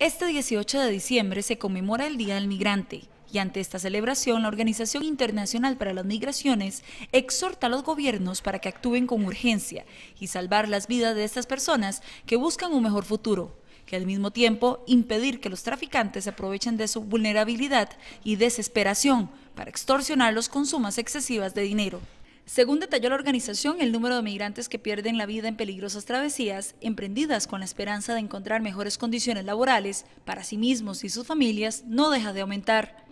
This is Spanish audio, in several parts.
Este 18 de diciembre se conmemora el Día del Migrante y ante esta celebración la Organización Internacional para las Migraciones exhorta a los gobiernos para que actúen con urgencia y salvar las vidas de estas personas que buscan un mejor futuro que al mismo tiempo impedir que los traficantes aprovechen de su vulnerabilidad y desesperación para extorsionarlos con sumas excesivas de dinero. Según detalló la organización, el número de migrantes que pierden la vida en peligrosas travesías, emprendidas con la esperanza de encontrar mejores condiciones laborales para sí mismos y sus familias, no deja de aumentar.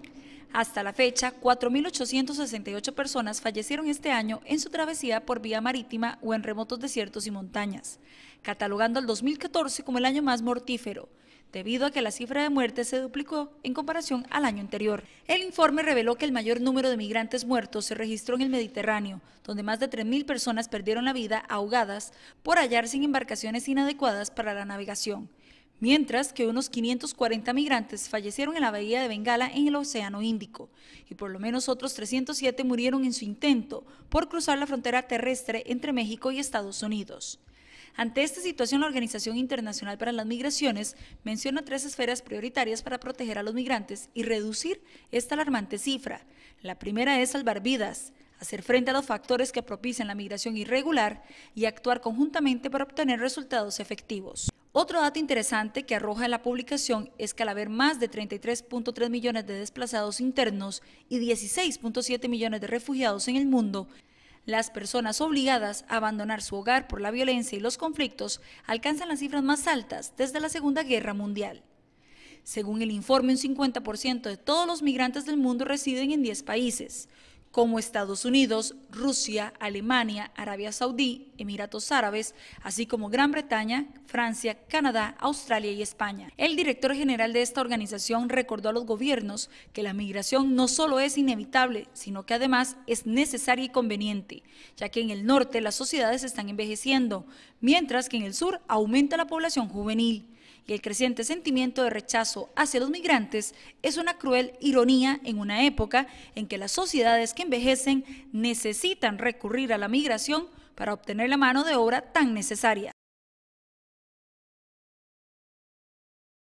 Hasta la fecha, 4.868 personas fallecieron este año en su travesía por vía marítima o en remotos desiertos y montañas, catalogando al 2014 como el año más mortífero, debido a que la cifra de muertes se duplicó en comparación al año anterior. El informe reveló que el mayor número de migrantes muertos se registró en el Mediterráneo, donde más de 3.000 personas perdieron la vida ahogadas por hallarse en embarcaciones inadecuadas para la navegación, mientras que unos 540 migrantes fallecieron en la bahía de Bengala en el Océano Índico, y por lo menos otros 307 murieron en su intento por cruzar la frontera terrestre entre México y Estados Unidos. Ante esta situación, la Organización Internacional para las Migraciones menciona tres esferas prioritarias para proteger a los migrantes y reducir esta alarmante cifra. La primera es salvar vidas, hacer frente a los factores que propician la migración irregular y actuar conjuntamente para obtener resultados efectivos. Otro dato interesante que arroja la publicación es que al haber más de 33.3 millones de desplazados internos y 16.7 millones de refugiados en el mundo, las personas obligadas a abandonar su hogar por la violencia y los conflictos alcanzan las cifras más altas desde la Segunda Guerra Mundial. Según el informe, un 50% de todos los migrantes del mundo residen en 10 países como Estados Unidos, Rusia, Alemania, Arabia Saudí, Emiratos Árabes, así como Gran Bretaña, Francia, Canadá, Australia y España. El director general de esta organización recordó a los gobiernos que la migración no solo es inevitable, sino que además es necesaria y conveniente, ya que en el norte las sociedades están envejeciendo, mientras que en el sur aumenta la población juvenil y el creciente sentimiento de rechazo hacia los migrantes es una cruel ironía en una época en que las sociedades que envejecen necesitan recurrir a la migración para obtener la mano de obra tan necesaria.